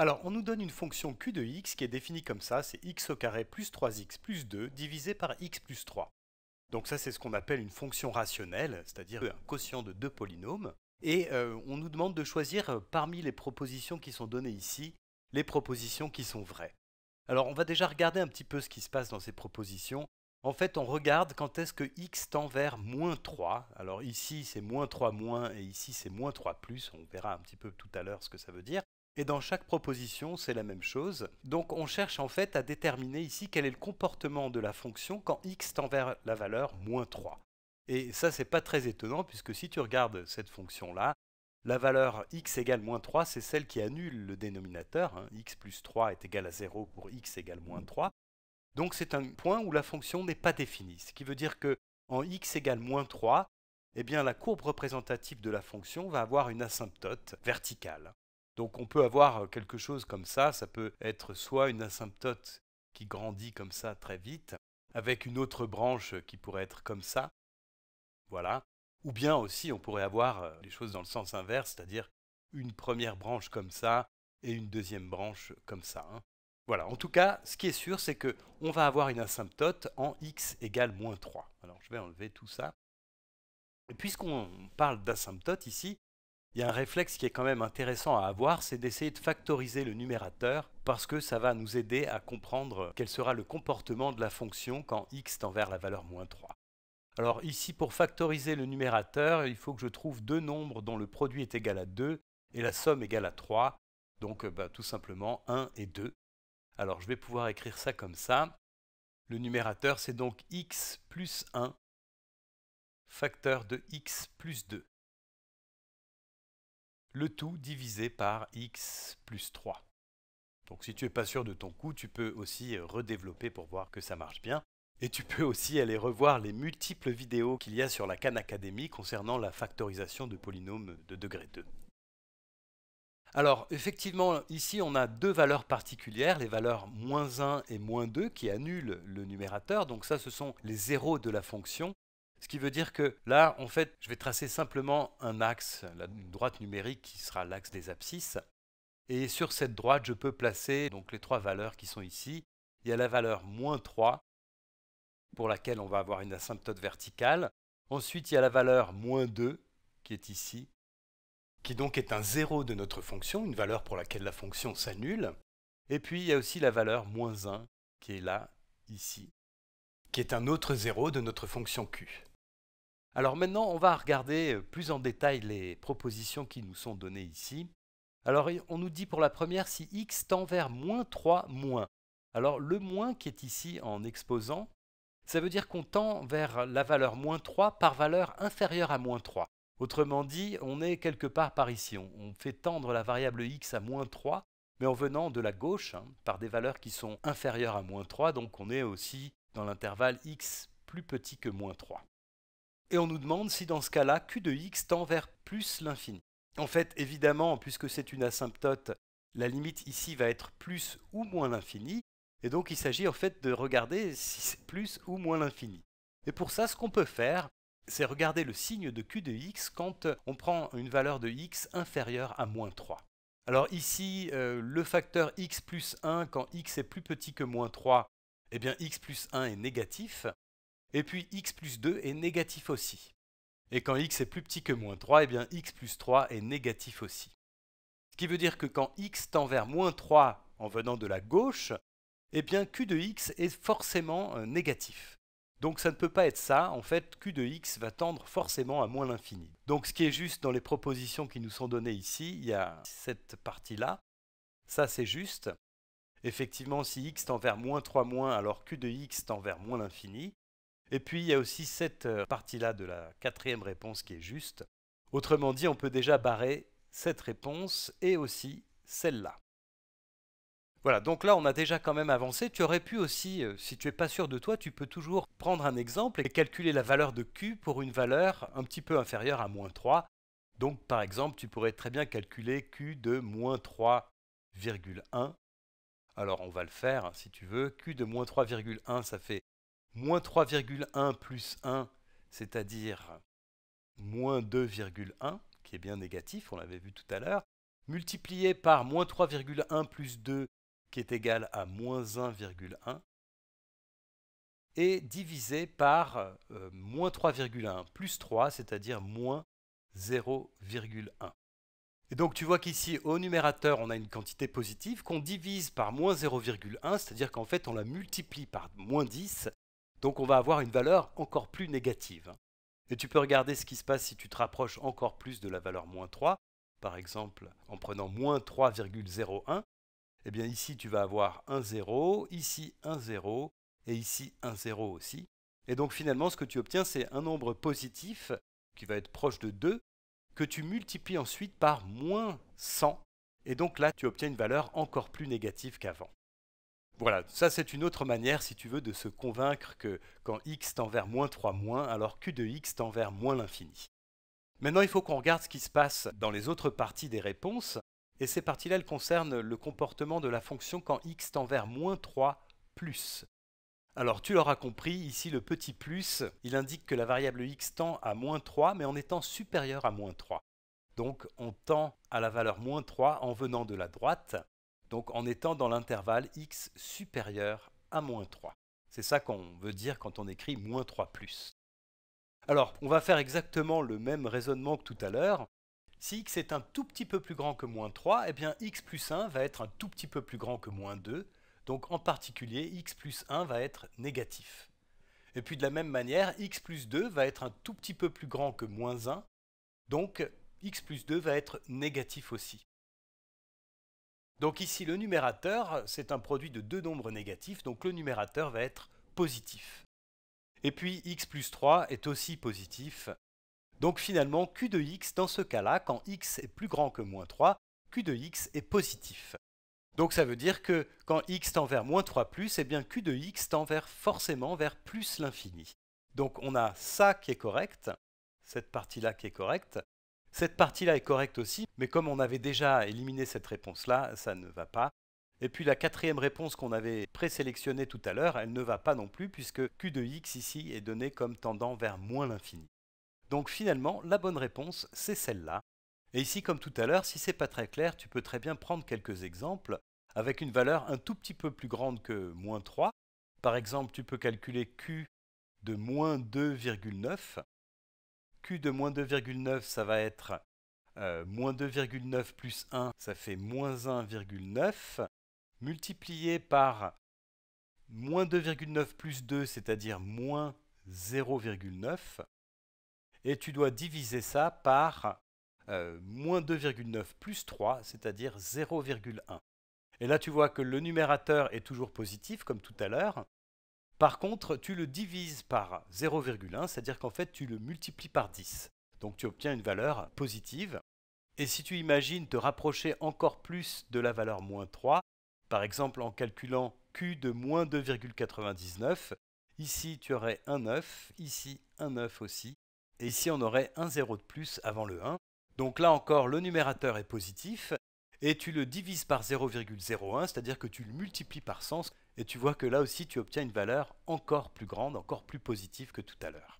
Alors, on nous donne une fonction q de x qui est définie comme ça, c'est x au carré plus 3x plus 2 divisé par x plus 3. Donc ça, c'est ce qu'on appelle une fonction rationnelle, c'est-à-dire un quotient de deux polynômes. Et euh, on nous demande de choisir euh, parmi les propositions qui sont données ici, les propositions qui sont vraies. Alors, on va déjà regarder un petit peu ce qui se passe dans ces propositions. En fait, on regarde quand est-ce que x tend vers moins 3. Alors ici, c'est moins 3 moins, et ici, c'est moins 3 plus. On verra un petit peu tout à l'heure ce que ça veut dire. Et dans chaque proposition, c'est la même chose. Donc on cherche en fait à déterminer ici quel est le comportement de la fonction quand x tend vers la valeur moins 3. Et ça, c'est pas très étonnant, puisque si tu regardes cette fonction-là, la valeur x égale moins 3, c'est celle qui annule le dénominateur. Hein. x plus 3 est égal à 0 pour x égale moins 3. Donc c'est un point où la fonction n'est pas définie, ce qui veut dire que en x égale moins 3, eh bien, la courbe représentative de la fonction va avoir une asymptote verticale. Donc on peut avoir euh, quelque chose comme ça, ça peut être soit une asymptote qui grandit comme ça très vite, avec une autre branche qui pourrait être comme ça, voilà, ou bien aussi on pourrait avoir euh, les choses dans le sens inverse, c'est-à-dire une première branche comme ça et une deuxième branche comme ça. Hein. Voilà, en tout cas, ce qui est sûr, c'est qu'on va avoir une asymptote en x égale moins 3. Alors je vais enlever tout ça. Et puisqu'on parle d'asymptote ici, il y a un réflexe qui est quand même intéressant à avoir, c'est d'essayer de factoriser le numérateur parce que ça va nous aider à comprendre quel sera le comportement de la fonction quand x tend vers la valeur moins 3. Alors ici, pour factoriser le numérateur, il faut que je trouve deux nombres dont le produit est égal à 2 et la somme égale à 3, donc bah, tout simplement 1 et 2. Alors je vais pouvoir écrire ça comme ça. Le numérateur, c'est donc x plus 1, facteur de x plus 2 le tout divisé par x plus 3. Donc si tu n'es pas sûr de ton coup, tu peux aussi redévelopper pour voir que ça marche bien. Et tu peux aussi aller revoir les multiples vidéos qu'il y a sur la Khan Academy concernant la factorisation de polynômes de degré 2. Alors effectivement, ici on a deux valeurs particulières, les valeurs moins 1 et moins 2 qui annulent le numérateur, donc ça ce sont les zéros de la fonction, ce qui veut dire que là, en fait, je vais tracer simplement un axe, la droite numérique qui sera l'axe des abscisses. Et sur cette droite, je peux placer donc les trois valeurs qui sont ici. Il y a la valeur moins 3, pour laquelle on va avoir une asymptote verticale. Ensuite, il y a la valeur moins 2, qui est ici, qui donc est un zéro de notre fonction, une valeur pour laquelle la fonction s'annule. Et puis, il y a aussi la valeur moins 1, qui est là, ici, qui est un autre zéro de notre fonction q. Alors maintenant, on va regarder euh, plus en détail les propositions qui nous sont données ici. Alors on nous dit pour la première si x tend vers moins 3 moins. Alors le moins qui est ici en exposant, ça veut dire qu'on tend vers la valeur moins 3 par valeur inférieure à moins 3. Autrement dit, on est quelque part par ici. On, fait tendre la variable x à moins 3, mais en venant de la gauche, hein, par des valeurs qui sont inférieures à moins 3, donc on est aussi dans l'intervalle x plus petit que moins 3. Et on nous demande si dans ce cas-là, Q de x tend vers plus l'infini. En fait, évidemment, puisque c'est une asymptote, la limite ici va être plus ou moins l'infini, et donc il s'agit en fait de regarder si c'est plus ou moins l'infini. Et pour ça, ce qu'on peut faire, c'est regarder le signe de Q de x quand on prend une valeur de x inférieure à moins 3. Alors ici, euh, le facteur x plus 1, quand x est plus petit que moins 3, eh bien x plus 1 est négatif, et puis x plus 2 est négatif aussi. Et quand x est plus petit que moins 3, eh bien x plus 3 est négatif aussi. Ce qui veut dire que quand x tend vers moins 3 en venant de la gauche, eh bien q de x est forcément euh, négatif. Donc ça ne peut pas être ça, en fait q de x va tendre forcément à moins l'infini. Donc ce qui est juste dans les propositions qui nous sont données ici, il y a cette partie-là, ça c'est juste. Effectivement, si x tend vers moins 3 moins, alors q de x tend vers moins l'infini. Et puis il y a aussi cette euh, partie-là de la quatrième réponse qui est juste. Autrement dit, on peut déjà barrer cette réponse et aussi celle-là. Voilà, donc là on a déjà quand même avancé. Tu aurais pu aussi, euh, si tu n'es pas sûr de toi, tu peux toujours prendre un exemple et calculer la valeur de Q pour une valeur un petit peu inférieure à moins 3. Donc par exemple, tu pourrais très bien calculer Q de moins 3,1. Alors on va le faire hein, si tu veux. Q de moins 3,1, ça fait moins 3,1 plus 1, c'est-à-dire moins 2,1, qui est bien négatif, on l'avait vu tout à l'heure, multiplié par moins 3,1 plus 2, qui est égal à moins 1,1, et divisé par euh, moins 3,1 plus 3, c'est-à-dire moins 0,1. Et donc tu vois qu'ici, au numérateur, on a une quantité positive qu'on divise par moins 0,1, c'est-à-dire qu'en fait, on la multiplie par moins 10, donc on va avoir une valeur encore plus négative. Et tu peux regarder ce qui se passe si tu te rapproches encore plus de la valeur moins 3, par exemple en prenant moins 3,01. Eh bien ici tu vas avoir un 0, ici un 0 et ici un 0 aussi. Et donc finalement ce que tu obtiens c'est un nombre positif qui va être proche de 2 que tu multiplies ensuite par moins 100. Et donc là tu obtiens une valeur encore plus négative qu'avant voilà, ça c'est une autre manière, si tu veux, de se convaincre que quand x tend vers moins 3 moins, alors q de x tend vers moins l'infini. Maintenant, il faut qu'on regarde ce qui se passe dans les autres parties des réponses, et ces parties-là, elles concernent le comportement de la fonction quand x tend vers moins 3 plus. Alors tu l'auras compris, ici le petit plus, il indique que la variable x tend à moins 3, mais en étant supérieure à moins 3. Donc on tend à la valeur moins 3 en venant de la droite, donc en étant dans l'intervalle x supérieur à moins 3. C'est ça qu'on veut dire quand on écrit moins 3 plus. Alors, on va faire exactement le même raisonnement que tout à l'heure. Si x est un tout petit peu plus grand que moins 3, eh bien x plus 1 va être un tout petit peu plus grand que moins 2, donc en particulier x plus 1 va être négatif. Et puis de la même manière, x plus 2 va être un tout petit peu plus grand que moins 1, donc x plus 2 va être négatif aussi. Donc ici, le numérateur, c'est un produit de deux nombres négatifs, donc le numérateur va être positif. Et puis x plus 3 est aussi positif. Donc finalement, q de x, dans ce cas-là, quand x est plus grand que moins 3, q de x est positif. Donc ça veut dire que quand x tend vers moins 3 plus, eh bien q de x tend vers forcément vers plus l'infini. Donc on a ça qui est correct, cette partie-là qui est correcte, cette partie-là est correcte aussi, mais comme on avait déjà éliminé cette réponse-là, ça ne va pas. Et puis la quatrième réponse qu'on avait présélectionnée tout à l'heure, elle ne va pas non plus, puisque Q de x ici est donné comme tendant vers moins l'infini. Donc finalement, la bonne réponse, c'est celle-là. Et ici, comme tout à l'heure, si ce n'est pas très clair, tu peux très bien prendre quelques exemples avec une valeur un tout petit peu plus grande que moins 3. Par exemple, tu peux calculer Q de moins 2,9 de moins 2,9, ça va être euh, moins 2,9 plus 1, ça fait moins 1,9, multiplié par moins 2,9 plus 2, c'est-à-dire moins 0,9, et tu dois diviser ça par euh, moins 2,9 plus 3, c'est-à-dire 0,1. Et là, tu vois que le numérateur est toujours positif, comme tout à l'heure, par contre, tu le divises par 0,1, c'est-à-dire qu'en fait, tu le multiplies par 10. Donc tu obtiens une valeur positive. Et si tu imagines te rapprocher encore plus de la valeur moins 3, par exemple en calculant Q de moins 2,99, ici tu aurais un 9, ici un 9 aussi, et ici on aurait un 0 de plus avant le 1. Donc là encore, le numérateur est positif, et tu le divises par 0,01, c'est-à-dire que tu le multiplies par 100, et tu vois que là aussi tu obtiens une valeur encore plus grande, encore plus positive que tout à l'heure.